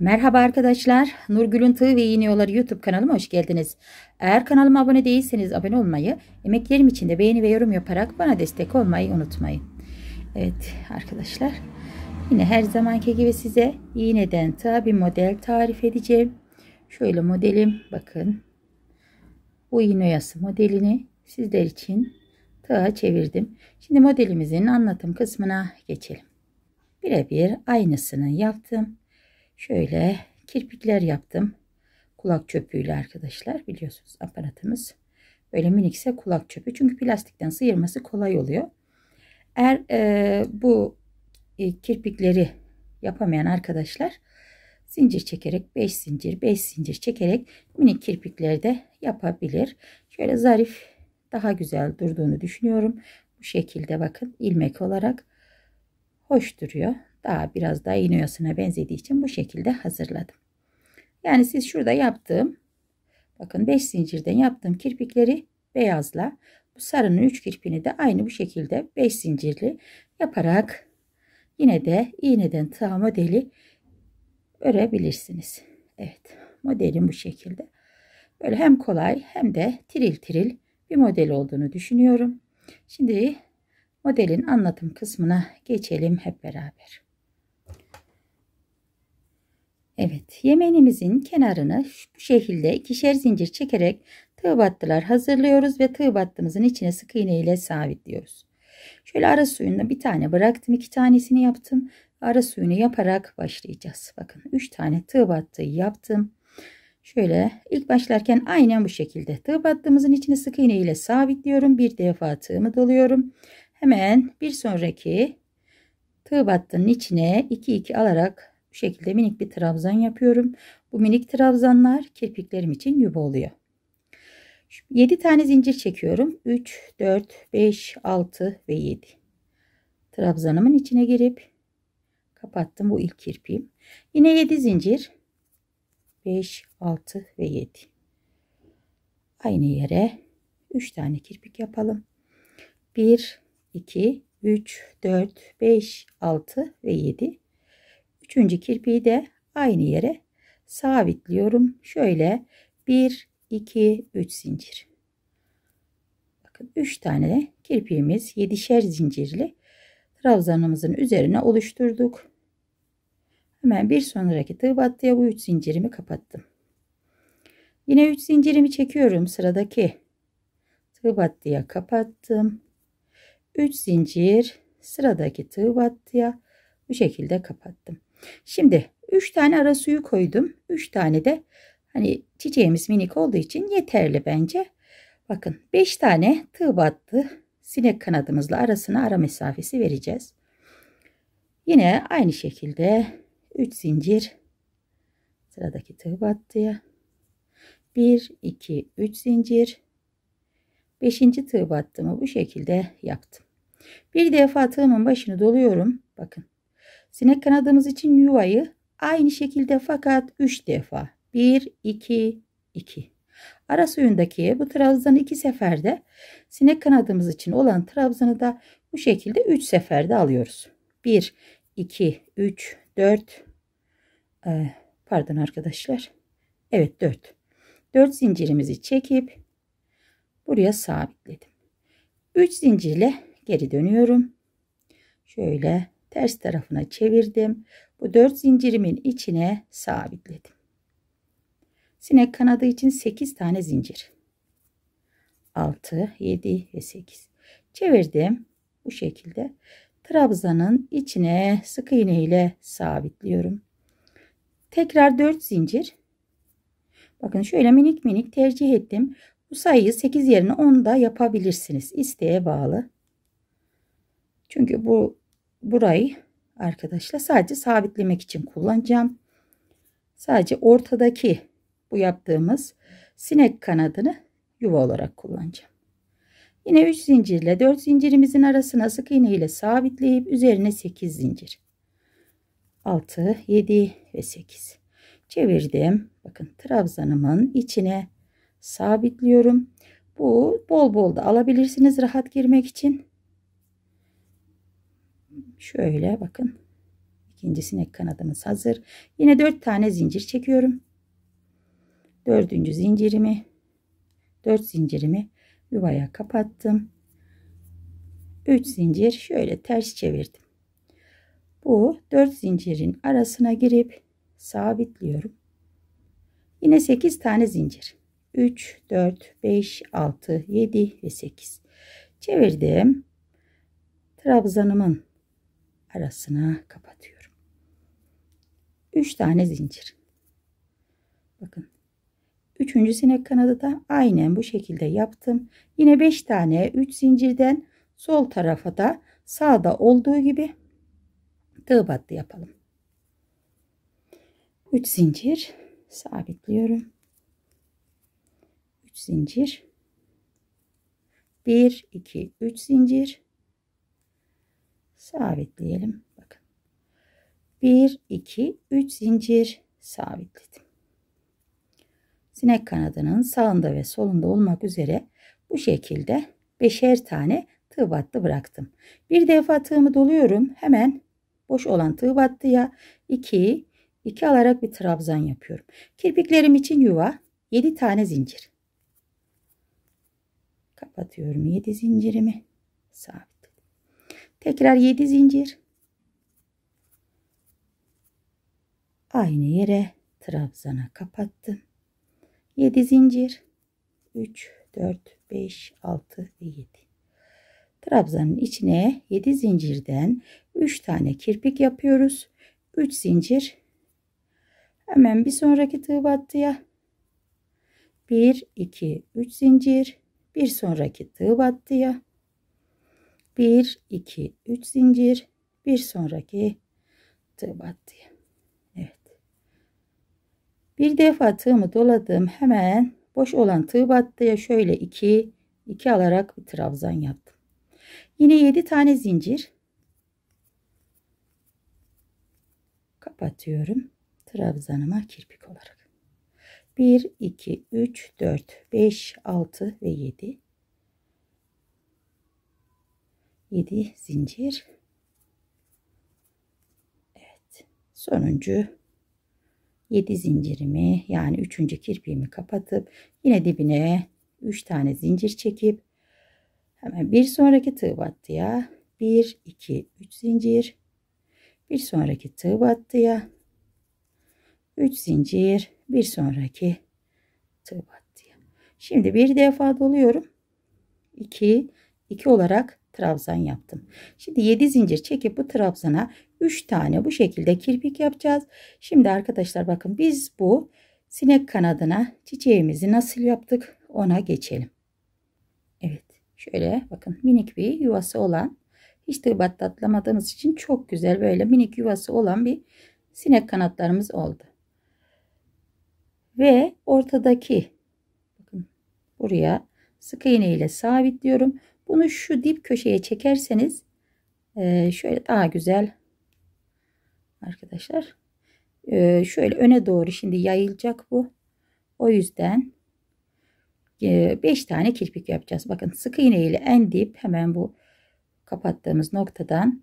Merhaba arkadaşlar. Nurgül'ün Tığ ve İğne Yolları YouTube kanalıma hoş geldiniz. Eğer kanalıma abone değilseniz abone olmayı, emeklerim için de beğeni ve yorum yaparak bana destek olmayı unutmayın. Evet arkadaşlar. Yine her zamanki gibi size iğneden tığa bir model tarif edeceğim. Şöyle modelim bakın. Bu iğne oyası modelini sizler için tığa çevirdim. Şimdi modelimizin anlatım kısmına geçelim. Birebir aynısını yaptım şöyle kirpikler yaptım. Kulak çöpüyle arkadaşlar biliyorsunuz aparatımız. Böyle minikse kulak çöpü. Çünkü plastikten sıyırması kolay oluyor. Eğer e, bu e, kirpikleri yapamayan arkadaşlar zincir çekerek 5 zincir 5 zincir çekerek minik kirpikleri de yapabilir. Şöyle zarif daha güzel durduğunu düşünüyorum. Bu şekilde bakın ilmek olarak hoş duruyor daha biraz daha iğne oyasına benzediği için bu şekilde hazırladım. Yani siz şurada yaptığım bakın 5 zincirden yaptığım kirpikleri beyazla bu sarının 3 kirpini de aynı bu şekilde 5 zincirli yaparak yine de iğneden tığa modeli örebilirsiniz. Evet modelim bu şekilde. Böyle hem kolay hem de tiril tiril bir model olduğunu düşünüyorum. Şimdi modelin anlatım kısmına geçelim hep beraber. Evet yemeğimizin kenarını bu şekilde ikişer zincir çekerek tığ battılar hazırlıyoruz ve tığ battımızın içine sık iğne ile sabitliyoruz. Şöyle ara suyunda bir tane bıraktım iki tanesini yaptım. Ara suyunu yaparak başlayacağız. Bakın üç tane tığ battığı yaptım. Şöyle ilk başlarken aynen bu şekilde tığ battığımızın içine sık iğne ile sabitliyorum. Bir defa tığımı doluyorum. Hemen bir sonraki tığ battının içine 2 2 alarak bu şekilde minik bir trabzan yapıyorum. Bu minik trabzanlar kirpiklerim için yuva oluyor. 7 tane zincir çekiyorum. 3, 4, 5, 6 ve 7. Trabzanımın içine girip kapattım bu ilk kirpiğim. Yine 7 zincir. 5, 6 ve 7. Aynı yere 3 tane kirpik yapalım. 1, 2, 3, 4, 5, 6 ve 7. Üçüncü kirpiği de aynı yere sabitliyorum. Şöyle 1, 2, 3 zincir. Bakın 3 tane kirpiğimiz 7'şer zincirli trabzanımızın üzerine oluşturduk. Hemen bir sonraki tığ battıya bu 3 zincirimi kapattım. Yine 3 zincirimi çekiyorum sıradaki tığ battıya kapattım. 3 zincir sıradaki tığ battıya bu şekilde kapattım. Şimdi 3 tane ara suyu koydum. 3 tane de hani çiçeğimiz minik olduğu için yeterli bence. Bakın 5 tane tığ battı. Sinek kanadımızla arasına ara mesafesi vereceğiz. Yine aynı şekilde 3 zincir sıradaki tığ battıya 1 2 3 zincir 5. tığ battımı bu şekilde yaptım. Bir defa tığımın başını doluyorum. Bakın Sinek kanadımız için yuvayı aynı şekilde fakat 3 defa. 1, 2, 2. Ara suyundaki bu trabzanı 2 seferde sinek kanadımız için olan trabzanı da bu şekilde 3 seferde alıyoruz. 1, 2, 3, 4, pardon arkadaşlar. Evet 4. 4 zincirimizi çekip buraya sabitledim. 3 zincirle geri dönüyorum. Şöyle ters tarafına çevirdim. Bu 4 zincirimin içine sabitledim. Sinek kanadı için 8 tane zincir. 6, 7 ve 8. Çevirdim. Bu şekilde trabzanın içine sık iğne ile sabitliyorum. Tekrar 4 zincir. Bakın şöyle minik minik tercih ettim. Bu sayıyı 8 yerine 10 da yapabilirsiniz. İsteğe bağlı. Çünkü bu burayı arkadaşlar sadece sabitlemek için kullanacağım. Sadece ortadaki bu yaptığımız sinek kanadını yuva olarak kullanacağım. Yine 3 zincirle 4 zincirimizin arasına sık iğne ile sabitleyip üzerine 8 zincir. 6, 7 ve 8. Çevirdim. Bakın trabzanımın içine sabitliyorum. Bu bol bol da alabilirsiniz rahat girmek için. Şöyle bakın. İkinci sinek kanadımız hazır. Yine dört tane zincir çekiyorum. Dördüncü zincirimi, dört zincirimi yuvaya kapattım. Üç zincir şöyle ters çevirdim. Bu dört zincirin arasına girip sabitliyorum. Yine 8 tane zincir. 3, 4, 5, 6, 7 ve 8. Çevirdim. Trabzanımın arasına kapatıyorum. 3 tane zincir. Bakın. Üçüncü sinek kanadı da aynen bu şekilde yaptım. Yine 5 tane 3 zincirden sol tarafa da sağda olduğu gibi tığ battı yapalım. 3 zincir sabitliyorum. 3 zincir 1 2 3 zincir sabitleyelim. Bakın. 1 2 3 zincir sabitledim. Sinek kanadının sağında ve solunda olmak üzere bu şekilde beşer tane tığ battı bıraktım. Bir defa tığımı doluyorum. Hemen boş olan tığ battıya 2 2 alarak bir trabzan yapıyorum. Kirpiklerim için yuva 7 tane zincir. Kapatıyorum 7 zincirimi. Sabit tekrar 7 zincir aynı yere trabzana kapattım 7 zincir 3 4 5 6 ve 7 trabzanın içine 7 zincirden 3 tane kirpik yapıyoruz 3 zincir hemen bir sonraki tığ battıya 1 2 3 zincir bir sonraki tığ battıya 1 2 3 zincir bir sonraki tığ battı. Evet bir defa tığımı doladım hemen boş olan tığ battıya şöyle 2 2 alarak bir trabzan yaptım yine 7 tane zincir kapatıyorum trabzanıma kirpik olarak 1 2 3 4 5 6 ve 7 7 zincir. Evet. Sonuncu 7 zincirimi yani 3. kirpiğimi kapatıp yine dibine 3 tane zincir çekip hemen bir sonraki tığ battıya 1 2 3 zincir. Bir sonraki tığ battıya 3 zincir, bir sonraki tığ battıya. Şimdi bir defa doluyorum. 2 2 olarak trabzan yaptım. Şimdi 7 zincir çekip bu trabzana 3 tane bu şekilde kirpik yapacağız. Şimdi arkadaşlar bakın biz bu sinek kanadına çiçeğimizi nasıl yaptık ona geçelim. Evet şöyle bakın minik bir yuvası olan hiç de battatlamadığımız için çok güzel böyle minik yuvası olan bir sinek kanatlarımız oldu. Ve ortadaki bakın buraya sık iğne ile sabitliyorum. Bunu şu dip köşeye çekerseniz e, şöyle daha güzel arkadaşlar. E, şöyle öne doğru şimdi yayılacak bu. O yüzden 5 e, tane kirpik yapacağız. Bakın sık iğne ile en dip hemen bu kapattığımız noktadan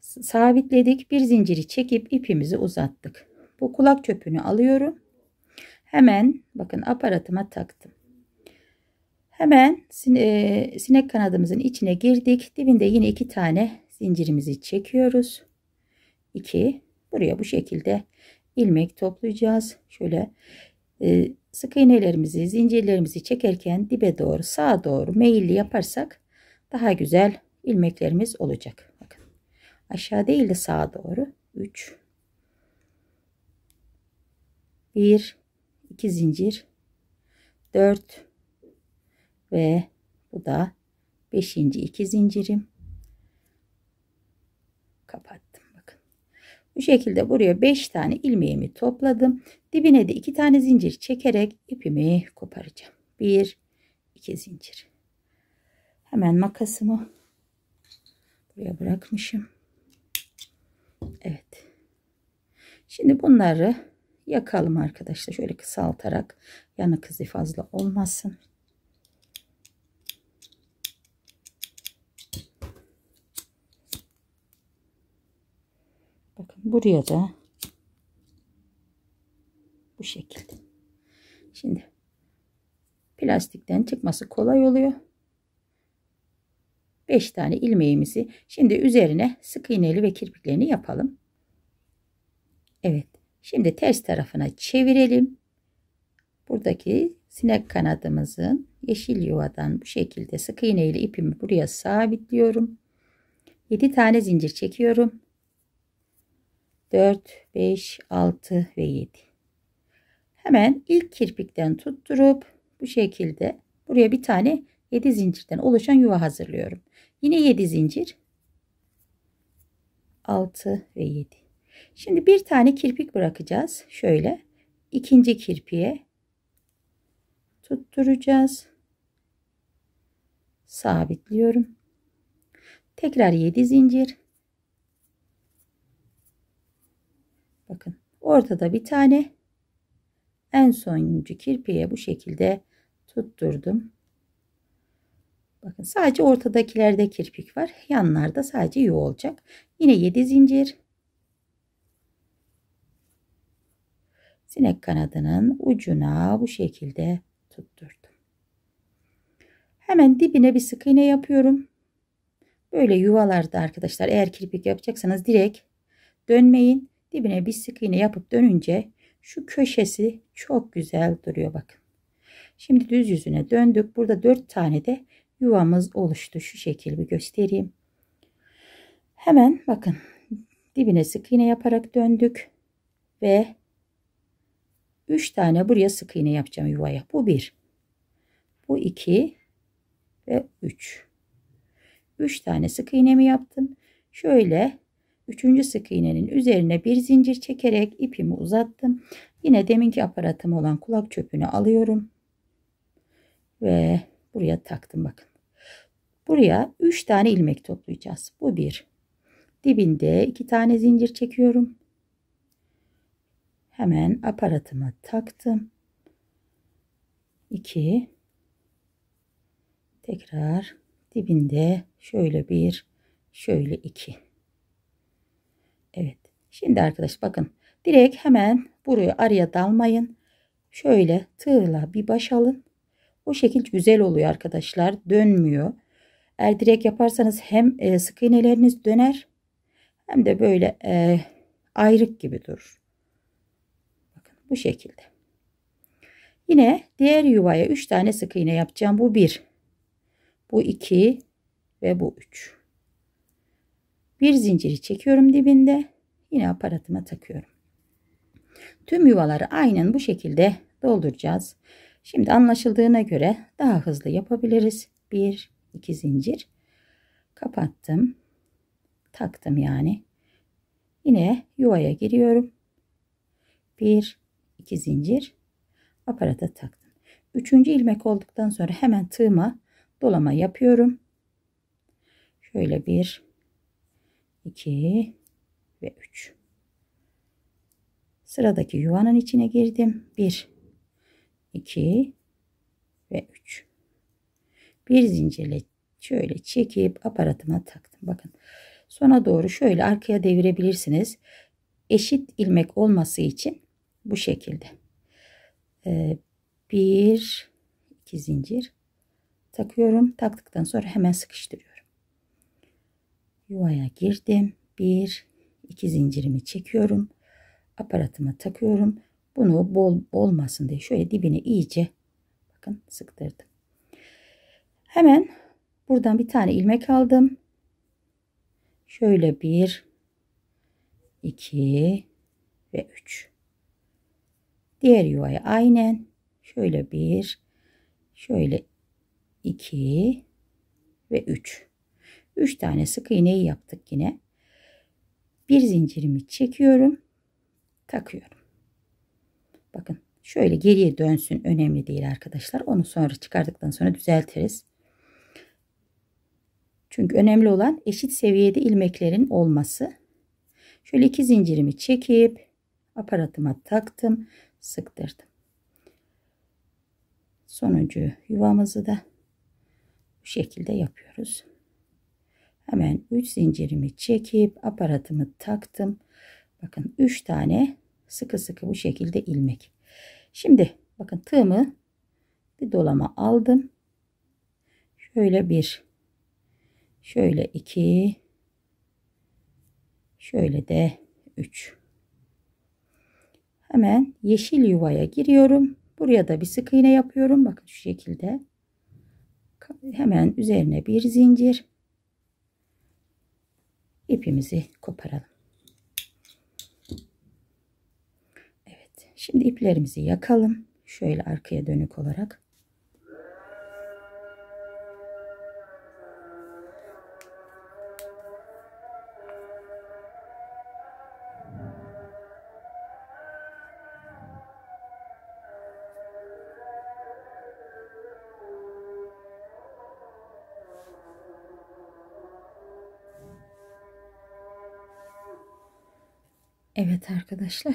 sabitledik. Bir zinciri çekip ipimizi uzattık. Bu kulak çöpünü alıyorum. Hemen bakın aparatıma taktım. Hemen e, sinek kanadımızın içine girdik. Dibinde yine iki tane zincirimizi çekiyoruz. 2 buraya bu şekilde ilmek toplayacağız. Şöyle e, sık iğnelerimizi, zincirlerimizi çekerken dibe doğru, sağa doğru meyilli yaparsak daha güzel ilmeklerimiz olacak. Bakın. Aşağı değil de sağa doğru 3 1 2 zincir 4 ve bu da 5. iki zincirim. Kapattım bakın. Bu şekilde buraya 5 tane ilmeğimi topladım. Dibine de 2 tane zincir çekerek ipimi koparacağım. 1 2 zincir. Hemen makasımı buraya bırakmışım. Evet. Şimdi bunları yakalım arkadaşlar. Şöyle kısaltarak yanı kızı fazla olmasın. Bakın buraya da bu şekilde. Şimdi plastikten çıkması kolay oluyor. 5 tane ilmeğimizi şimdi üzerine sık iğneli ve kirpiklerini yapalım. Evet. Şimdi ters tarafına çevirelim. Buradaki sinek kanadımızın yeşil yuvadan bu şekilde sık iğne ipimi buraya sabitliyorum. 7 tane zincir çekiyorum. 4, 5, 6 ve 7. Hemen ilk kirpikten tutturup bu şekilde buraya bir tane 7 zincirden oluşan yuva hazırlıyorum. Yine 7 zincir. 6 ve 7. Şimdi bir tane kirpik bırakacağız. Şöyle ikinci kirpiğe tutturacağız. Sabitliyorum. Tekrar 7 zincir. Bakın ortada bir tane en sonuncu kirpiye bu şekilde tutturdum. Bakın sadece ortadakilerde kirpik var. Yanlarda sadece yuva olacak. Yine 7 zincir. Sinek kanadının ucuna bu şekilde tutturdum. Hemen dibine bir sık iğne yapıyorum. Böyle yuvalarda arkadaşlar eğer kirpik yapacaksanız direkt dönmeyin. Dibine bir sık iğne yapıp dönünce şu köşesi çok güzel duruyor bakın. Şimdi düz yüzüne döndük. Burada dört tane de yuvamız oluştu. Şu şekilde göstereyim. Hemen bakın dibine sık iğne yaparak döndük ve 3 tane buraya sık iğne yapacağım yuvaya. Bu 1. Bu 2 ve 3. 3 tane sık iğnemi yaptım. Şöyle Üçüncü sık iğnenin üzerine bir zincir çekerek ipimi uzattım. Yine deminki aparatım olan kulak çöpünü alıyorum. Ve buraya taktım bakın. Buraya 3 tane ilmek toplayacağız. Bu bir. Dibinde 2 tane zincir çekiyorum. Hemen aparatıma taktım. 2 tekrar dibinde şöyle bir şöyle iki Evet. Şimdi arkadaş bakın. Direkt hemen buraya araya dalmayın. Şöyle tığla bir baş alın. O şekil güzel oluyor arkadaşlar. Dönmüyor. Eğer direkt yaparsanız hem e, sık iğneleriniz döner hem de böyle e, ayrık gibi durur. Bakın bu şekilde. Yine diğer yuvaya 3 tane sık iğne yapacağım. Bu 1. Bu 2 ve bu 3. Bir zinciri çekiyorum dibinde. Yine aparatıma takıyorum. Tüm yuvaları aynen bu şekilde dolduracağız. Şimdi anlaşıldığına göre daha hızlı yapabiliriz. 1 2 zincir kapattım. Taktım yani. Yine yuvaya giriyorum. 1 2 zincir aparata taktım. Üçüncü ilmek olduktan sonra hemen tığıma dolama yapıyorum. Şöyle bir 2 ve 3. Sıradaki yuvanın içine girdim. 1 2 ve 3. Bir zincirle şöyle çekip aparatıma taktım. Bakın sona doğru şöyle arkaya devirebilirsiniz. Eşit ilmek olması için bu şekilde. Ee, 2 zincir takıyorum. Taktıktan sonra hemen sıkıştırıyorum yuvaya girdim. Bir, iki zincirimi çekiyorum. Aparatıma takıyorum. Bunu bol olmasın diye şöyle dibine iyice bakın sıktırdım. Hemen buradan bir tane ilmek aldım. Şöyle bir, iki ve üç. Diğer yuvaya aynen şöyle bir, şöyle iki ve üç. 3 tane sık iğneyi yaptık yine. Bir zincirimi çekiyorum. Takıyorum. Bakın şöyle geriye dönsün önemli değil arkadaşlar. Onu sonra çıkardıktan sonra düzeltiriz. Çünkü önemli olan eşit seviyede ilmeklerin olması. Şöyle iki zincirimi çekip aparatıma taktım, sıktırdım. Sonuncu yuvamızı da bu şekilde yapıyoruz. Hemen 3 zincirimi çekip aparatımı taktım. Bakın 3 tane sıkı sıkı bu şekilde ilmek. Şimdi bakın tığımı bir dolama aldım. Şöyle bir, şöyle iki, şöyle de üç. Hemen yeşil yuvaya giriyorum. Buraya da bir sık iğne yapıyorum. Bakın şu şekilde. Hemen üzerine bir zincir ipimizi koparalım. Evet şimdi iplerimizi yakalım. Şöyle arkaya dönük olarak. Evet arkadaşlar.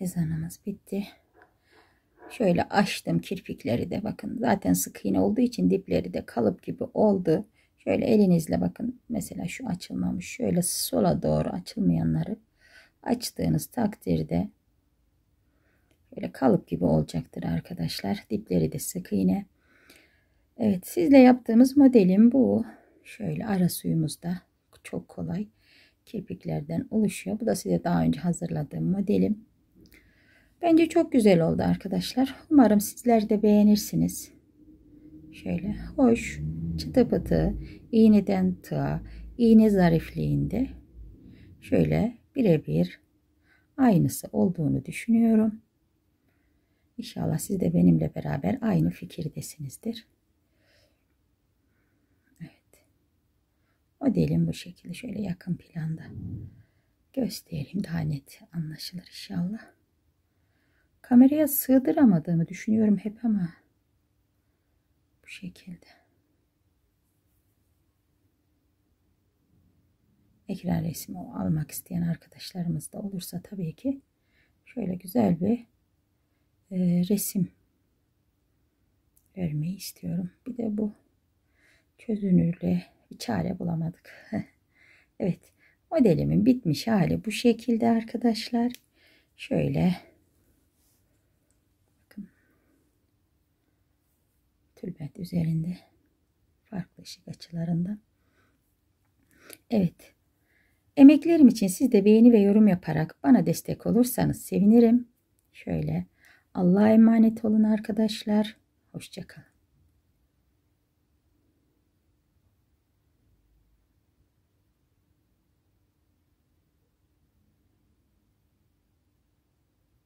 Ezanımız bitti. Şöyle açtım kirpikleri de bakın. Zaten sık iğne olduğu için dipleri de kalıp gibi oldu. Şöyle elinizle bakın. Mesela şu açılmamış. Şöyle sola doğru açılmayanları açtığınız takdirde böyle kalıp gibi olacaktır arkadaşlar. Dipleri de sık iğne. Evet sizle yaptığımız modelim bu. Şöyle ara suyumuz da çok kolay kirpiklerden oluşuyor. Bu da size daha önce hazırladığım modelim. Bence çok güzel oldu arkadaşlar. Umarım sizler de beğenirsiniz. Şöyle hoş, çıtı pıtı, iğneden tığa, iğne zarifliğinde şöyle birebir aynısı olduğunu düşünüyorum. İnşallah siz de benimle beraber aynı fikirdesinizdir. Modelim bu şekilde şöyle yakın planda göstereyim daha net anlaşılır inşallah. Kameraya sığdıramadığımı düşünüyorum hep ama bu şekilde. Ekran resmi almak isteyen arkadaşlarımız da olursa tabii ki şöyle güzel bir e, resim vermeyi istiyorum. Bir de bu çözünürlüğe bir çare bulamadık. evet modelimin bitmiş hali bu şekilde arkadaşlar. Şöyle bakın tülbent üzerinde farklı ışık açılarından. Evet. Emeklerim için siz de beğeni ve yorum yaparak bana destek olursanız sevinirim. Şöyle Allah'a emanet olun arkadaşlar. Hoşçakalın.